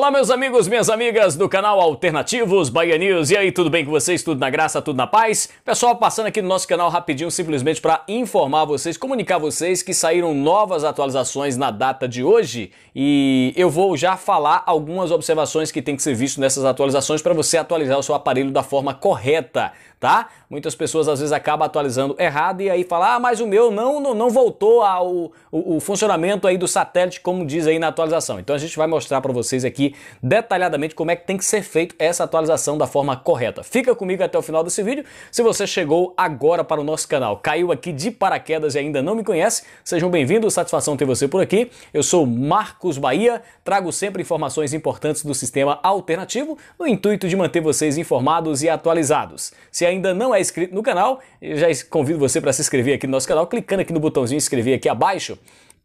Olá, meus amigos, minhas amigas do canal Alternativos Bahia News. E aí, tudo bem com vocês? Tudo na graça, tudo na paz? Pessoal, passando aqui no nosso canal rapidinho, simplesmente para informar vocês, comunicar vocês que saíram novas atualizações na data de hoje e eu vou já falar algumas observações que tem que ser visto nessas atualizações para você atualizar o seu aparelho da forma correta, tá? Muitas pessoas às vezes acabam atualizando errado e aí falam: ah, mas o meu não, não, não voltou ao o, o funcionamento aí do satélite, como diz aí na atualização. Então a gente vai mostrar para vocês aqui aqui detalhadamente como é que tem que ser feito essa atualização da forma correta. Fica comigo até o final desse vídeo. Se você chegou agora para o nosso canal, caiu aqui de paraquedas e ainda não me conhece, sejam bem-vindos, satisfação ter você por aqui. Eu sou Marcos Bahia, trago sempre informações importantes do sistema alternativo no intuito de manter vocês informados e atualizados. Se ainda não é inscrito no canal, já convido você para se inscrever aqui no nosso canal, clicando aqui no botãozinho inscrever aqui abaixo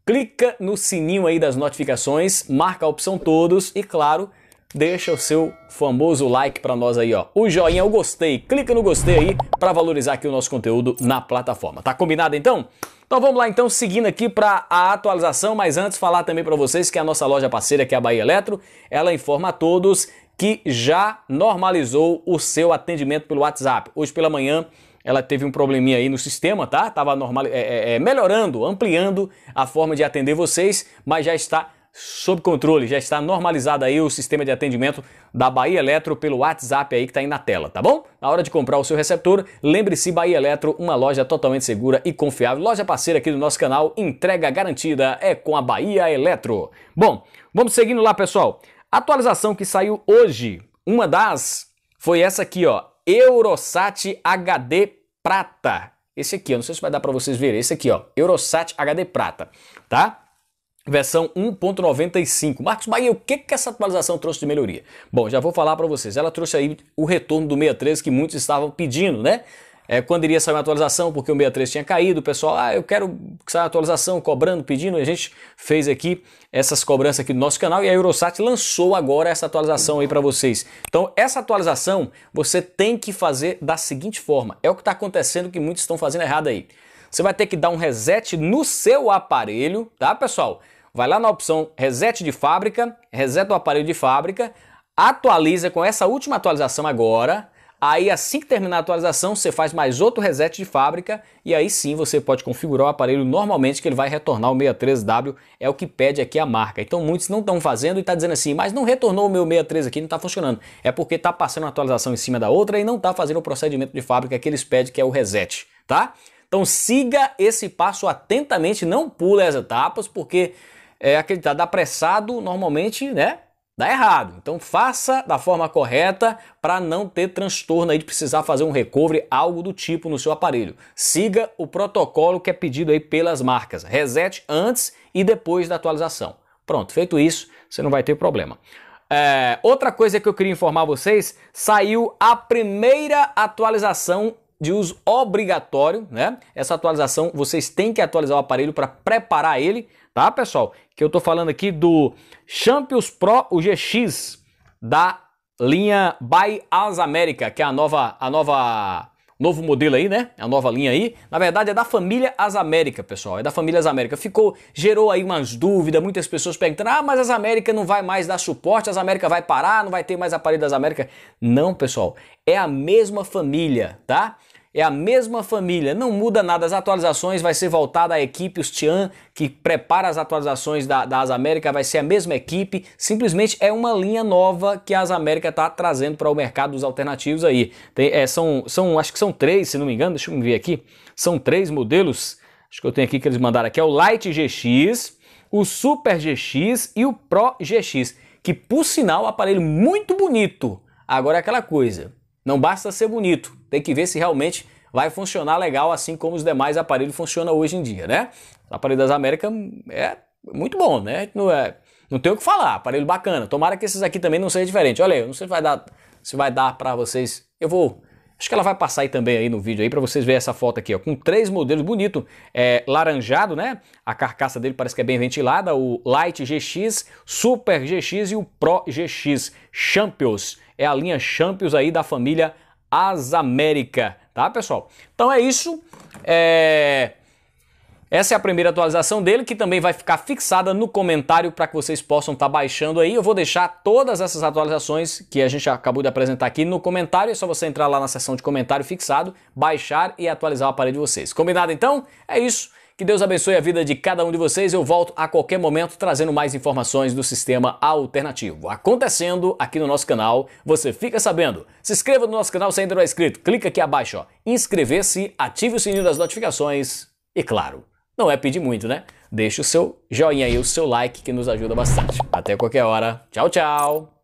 clica no sininho aí das notificações, marca a opção todos e claro, deixa o seu famoso like para nós aí, ó. O joinha, o gostei, clica no gostei aí para valorizar aqui o nosso conteúdo na plataforma. Tá combinado então? Então vamos lá então, seguindo aqui para a atualização, mas antes falar também para vocês que a nossa loja parceira, que é a Bahia Eletro, ela informa a todos que já normalizou o seu atendimento pelo WhatsApp. Hoje pela manhã ela teve um probleminha aí no sistema, tá? Tava normal, é, é, é, melhorando, ampliando a forma de atender vocês, mas já está sob controle, já está normalizado aí o sistema de atendimento da Bahia Eletro pelo WhatsApp aí que está aí na tela, tá bom? Na hora de comprar o seu receptor, lembre-se Bahia Eletro, uma loja totalmente segura e confiável, loja parceira aqui do nosso canal, entrega garantida é com a Bahia Eletro. Bom, vamos seguindo lá, pessoal. Atualização que saiu hoje, uma das foi essa aqui, ó, Eurosat HD Prata. Esse aqui, eu não sei se vai dar para vocês verem, esse aqui, ó, Eurosat HD Prata, tá? Versão 1.95. Marcos Bahia, o que, que essa atualização trouxe de melhoria? Bom, já vou falar para vocês. Ela trouxe aí o retorno do 63 que muitos estavam pedindo, né? é, quando iria sair uma atualização, porque o 63 tinha caído, o pessoal, ah, eu quero que saia atualização, cobrando, pedindo, a gente fez aqui essas cobranças aqui do nosso canal e a Eurosat lançou agora essa atualização aí para vocês. Então, essa atualização você tem que fazer da seguinte forma, é o que está acontecendo que muitos estão fazendo errado aí. Você vai ter que dar um reset no seu aparelho, tá pessoal? Vai lá na opção reset de fábrica, reseta o aparelho de fábrica, atualiza com essa última atualização agora, Aí assim que terminar a atualização, você faz mais outro reset de fábrica e aí sim você pode configurar o aparelho normalmente que ele vai retornar o 63W, é o que pede aqui a marca. Então muitos não estão fazendo e está dizendo assim, mas não retornou o meu 63 aqui, não está funcionando. É porque está passando uma atualização em cima da outra e não está fazendo o procedimento de fábrica que eles pedem que é o reset, tá? Então siga esse passo atentamente, não pule as etapas, porque é acreditado apressado normalmente, né? Dá errado. Então faça da forma correta para não ter transtorno aí de precisar fazer um recovery, algo do tipo no seu aparelho. Siga o protocolo que é pedido aí pelas marcas. Resete antes e depois da atualização. Pronto, feito isso, você não vai ter problema. É, outra coisa que eu queria informar vocês, saiu a primeira atualização de uso obrigatório, né? Essa atualização vocês têm que atualizar o aparelho para preparar ele, tá, pessoal? Que eu tô falando aqui do Champions Pro o GX da linha By As America, que é a nova a nova novo modelo aí, né? A nova linha aí. Na verdade é da família As América, pessoal. É da família As América. Ficou, gerou aí umas dúvidas, muitas pessoas perguntando: "Ah, mas As América não vai mais dar suporte, As América vai parar, não vai ter mais aparelho das América". Não, pessoal. É a mesma família, tá? é a mesma família, não muda nada. As atualizações vai ser voltada à equipe, os Tian, que prepara as atualizações da, da As América, vai ser a mesma equipe. Simplesmente é uma linha nova que a As América está trazendo para o mercado dos alternativos aí. Tem, é, são, são, acho que são três, se não me engano, deixa eu ver aqui. São três modelos, acho que eu tenho aqui que eles mandaram aqui, é o Light GX, o Super GX e o Pro GX, que por sinal é um aparelho muito bonito. Agora é aquela coisa, não basta ser bonito, tem que ver se realmente vai funcionar legal assim como os demais aparelhos funcionam hoje em dia, né? O aparelho das Américas é muito bom, né? Não é, não tem o que falar, aparelho bacana. Tomara que esses aqui também não seja diferente. Olha aí, eu não sei se vai dar, se vai dar para vocês. Eu vou Acho que ela vai passar aí também aí no vídeo aí para vocês verem essa foto aqui, ó, com três modelos bonito, é, laranjado, né? A carcaça dele parece que é bem ventilada, o Light GX, Super GX e o Pro GX Champions. É a linha Champions aí da família As América, tá, pessoal? Então é isso. É... Essa é a primeira atualização dele, que também vai ficar fixada no comentário para que vocês possam estar tá baixando aí. Eu vou deixar todas essas atualizações que a gente acabou de apresentar aqui no comentário. É só você entrar lá na seção de comentário fixado, baixar e atualizar o aparelho de vocês. Combinado então? É isso. Que Deus abençoe a vida de cada um de vocês. Eu volto a qualquer momento trazendo mais informações do sistema alternativo. Acontecendo aqui no nosso canal, você fica sabendo. Se inscreva no nosso canal se ainda não é inscrito. Clica aqui abaixo, ó, inscrever-se, ative o sininho das notificações e, claro, não é pedir muito, né? Deixa o seu joinha aí, o seu like que nos ajuda bastante. Até qualquer hora. Tchau, tchau!